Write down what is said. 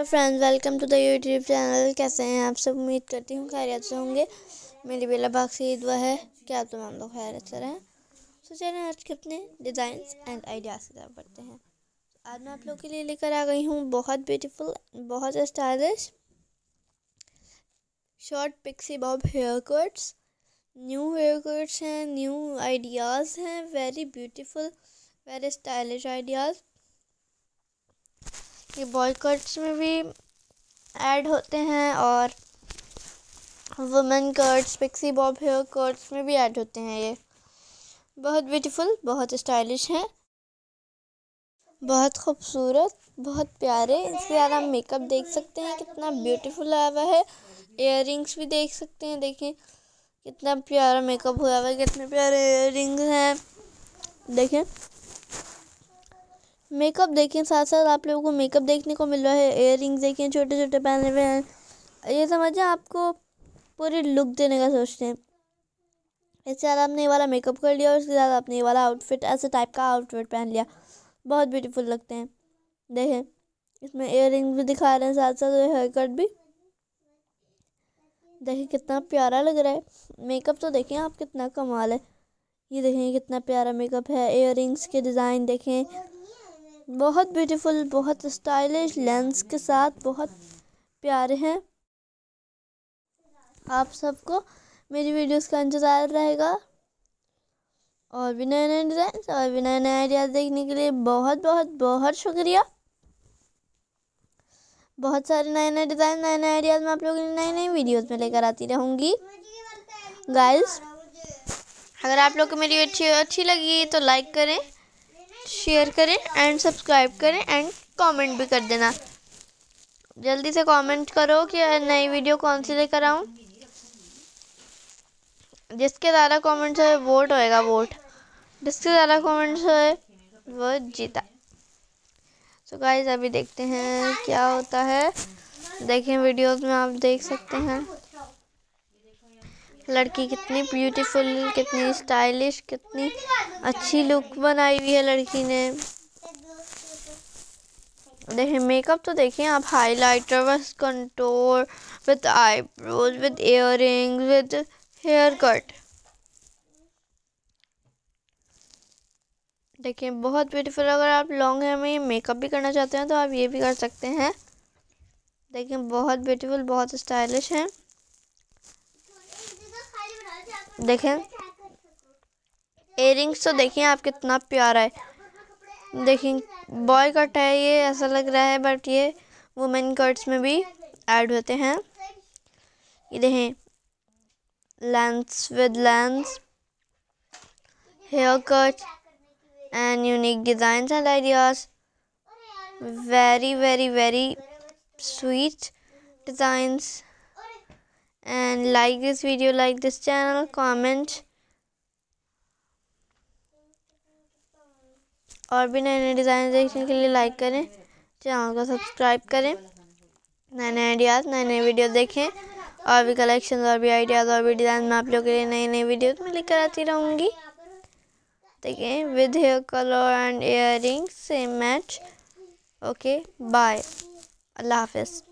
hello friends welcome to the YouTube channel कैसे हैं आप सब उम्मीद करती हूँ खैरियत से होंगे मेरी बेला बाग से ईद है क्या तुम हम लोग खैरियत से रहें सो तो चलें आज के अपने डिज़ाइन एंड आइडियाज़ की तरफ बढ़ते हैं आज मैं आप लोग के लिए लेकर आ गई हूँ बहुत ब्यूटीफुल बहुत stylish short pixie bob hair cuts new hair cuts हैं न्यू आइडियाज़ हैं very beautiful very stylish ideas कि बॉयकट्स में भी ऐड होते हैं और women cuts pixie bob hair cuts में भी ऐड होते हैं ये बहुत ब्यूटीफुल बहुत स्टाइलिश हैं बहुत खूबसूरत बहुत प्यारे इसके बाद आप मेकअप देख सकते हैं कितना ब्यूटीफुल आया हुआ है इयर भी देख सकते हैं देखें कितना प्यारा मेकअप हुआ हुआ है कितने प्यारे इयर हैं देखें मेकअप देखें साथ साथ आप लोगों को मेकअप देखने को मिल रहा है एयर देखें छोटे छोटे पहने हुए हैं ये समझें आपको पूरी लुक देने का सोचते हैं इससे ज़्यादा आपने ये वाला मेकअप कर लिया और उसके ज़्यादा आपने ये वाला आउटफिट ऐसे टाइप का आउटफिट पहन लिया बहुत ब्यूटीफुल लगते हैं देखें इसमें इयर भी दिखा रहे हैं साथ साथ हेयर कट भी देखें कितना प्यारा लग रहा है मेकअप तो देखें आप कितना कमाल है ये देखें कितना प्यारा मेकअप है इयर के डिज़ाइन देखें बहुत ब्यूटीफुल बहुत स्टाइलिश लेंस के साथ बहुत प्यारे हैं आप सबको मेरी वीडियोस का इंतज़ार रहेगा और भी नए नए डिज़ाइन और भी नए नए आइडियाज़ देखने के लिए बहुत बहुत बहुत शुक्रिया बहुत सारे नए नए डिज़ाइन नए नए आइडियाज़ मैं आप लोगों के नई नई वीडियोस में लेकर आती रहूँगी गर्ल्स अगर आप लोग को मेरी अच्छी अच्छी लगी तो लाइक करें शेयर करें एंड सब्सक्राइब करें एंड कमेंट भी कर देना जल्दी से कमेंट करो कि नई वीडियो कौन सी लेकर आऊँ जिसके ज़्यादा कमेंट्स है वोट होएगा वोट जिसके ज़्यादा कमेंट्स है वो जीता सो so गाइस अभी देखते हैं क्या होता है देखें वीडियोस में आप देख सकते हैं लड़की कितनी ब्यूटीफुल कितनी स्टाइलिश कितनी अच्छी लुक बनाई हुई है लड़की ने देखिए मेकअप तो देखिए आप हाइलाइटर बस contour with eyebrows with ear with hair cut देखिए बहुत ब्यूटीफुल अगर आप लॉन्ग हेयर में मेकअप भी करना चाहते हैं तो आप ये भी कर सकते हैं देखिए बहुत ब्यूटीफुल बहुत स्टाइलिश है देखें एयरिंग्स तो देखें आप कितना प्यारा है देखें बॉय कट है ये ऐसा लग रहा है बट ये वुमेन कट्स में भी ऐड होते हैं ये देखें lens with lens hair cut and unique design and ideas very very very sweet designs and like this video like this channel comment और भी नए नए डिज़ाइन देखने के लिए लाइक करें चैनल को सब्सक्राइब करें नए नए आइडियाज़ नए नए वीडियो देखें और भी कलेक्शन और भी आइडियाज़ और भी डिज़ाइन मैं आप लोगों के लिए नई नई वीडियो में लेकर आती रहूँगी देखें with hair colour and hair same match okay bye अल्लाह हाफिज़